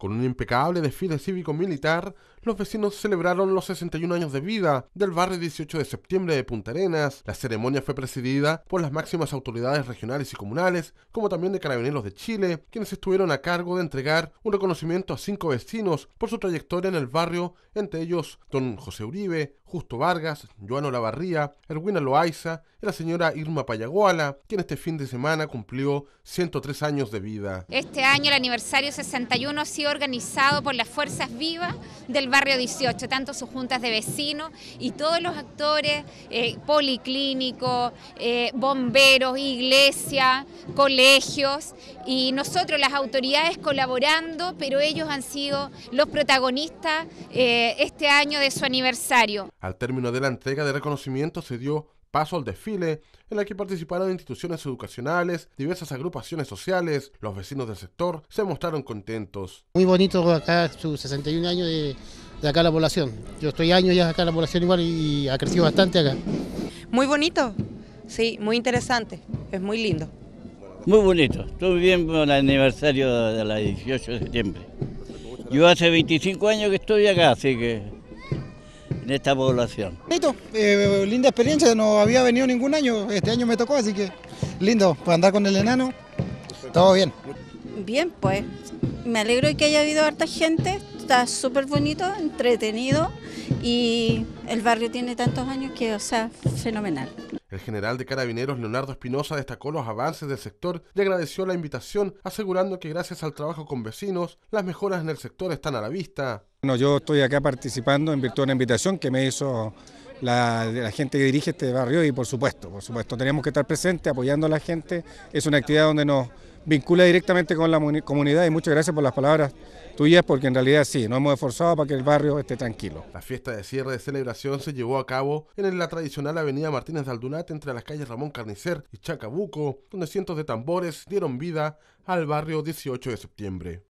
Con un impecable desfile cívico-militar, los vecinos celebraron los 61 años de vida del barrio 18 de septiembre de Punta Arenas. La ceremonia fue presidida por las máximas autoridades regionales y comunales, como también de Carabineros de Chile, quienes estuvieron a cargo de entregar un reconocimiento a cinco vecinos por su trayectoria en el barrio, entre ellos don José Uribe, Justo Vargas, Joano Lavarría, Erwina Loaiza y la señora Irma Payaguala, quien este fin de semana cumplió 103 años de vida. Este año el aniversario 61 ha sido organizado por las fuerzas vivas del barrio 18, tanto sus juntas de vecinos y todos los actores, eh, policlínicos, eh, bomberos, iglesias, colegios y nosotros las autoridades colaborando, pero ellos han sido los protagonistas eh, este año de su aniversario. Al término de la entrega de reconocimiento se dio paso al desfile, en el que participaron instituciones educacionales, diversas agrupaciones sociales, los vecinos del sector se mostraron contentos. Muy bonito acá sus 61 años de, acá la población. Yo estoy años ya acá la población igual y ha crecido bastante acá. Muy bonito, sí, muy interesante, es muy lindo. Muy bonito, estoy bien el aniversario de la 18 de septiembre. Yo hace 25 años que estoy acá, así que en esta población. "...lindo, eh, linda experiencia, no había venido ningún año, este año me tocó, así que lindo, pues andar con el enano, todo bien. Bien, pues, me alegro de que haya habido harta gente, está súper bonito, entretenido y el barrio tiene tantos años que, o sea, fenomenal. El general de carabineros Leonardo Espinosa destacó los avances del sector y agradeció la invitación, asegurando que gracias al trabajo con vecinos, las mejoras en el sector están a la vista. Bueno, yo estoy acá participando en virtud de una invitación que me hizo la, la, gente que dirige este barrio y por supuesto, por supuesto, tenemos que estar presentes apoyando a la gente. Es una actividad donde nos vincula directamente con la comunidad y muchas gracias por las palabras tuyas porque en realidad sí, nos hemos esforzado para que el barrio esté tranquilo. La fiesta de cierre de celebración se llevó a cabo en la tradicional avenida Martínez de Aldunate entre las calles Ramón Carnicer y Chacabuco, donde cientos de tambores dieron vida al barrio 18 de septiembre.